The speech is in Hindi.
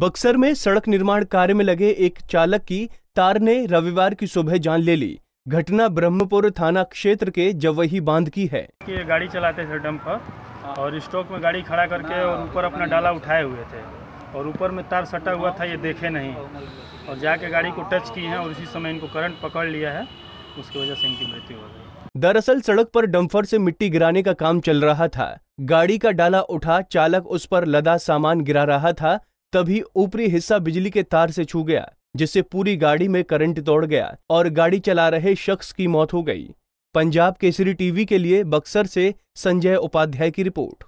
बक्सर में सड़क निर्माण कार्य में लगे एक चालक की तार ने रविवार की सुबह जान ले ली घटना ब्रह्मपुर थाना क्षेत्र के जवही बांध की है ये गाड़ी चलाते थे डंप और स्टॉक में गाड़ी खड़ा करके और ऊपर अपना डाला उठाए हुए थे और ऊपर में तार सटा हुआ था ये देखे नहीं और जाके गाड़ी को टच की है और उसी समय इनको करंट पकड़ लिया है उसकी वजह से इनकी मृत्यु हो गई दरअसल सड़क पर डंफर से मिट्टी गिराने का काम चल रहा था गाड़ी का डाला उठा चालक उस पर लदा सामान गिरा रहा था तभी ऊपरी हिस्सा बिजली के तार से छू गया जिससे पूरी गाड़ी में करंट दौड़ गया और गाड़ी चला रहे शख्स की मौत हो गई पंजाब केसरी टीवी के लिए बक्सर से संजय उपाध्याय की रिपोर्ट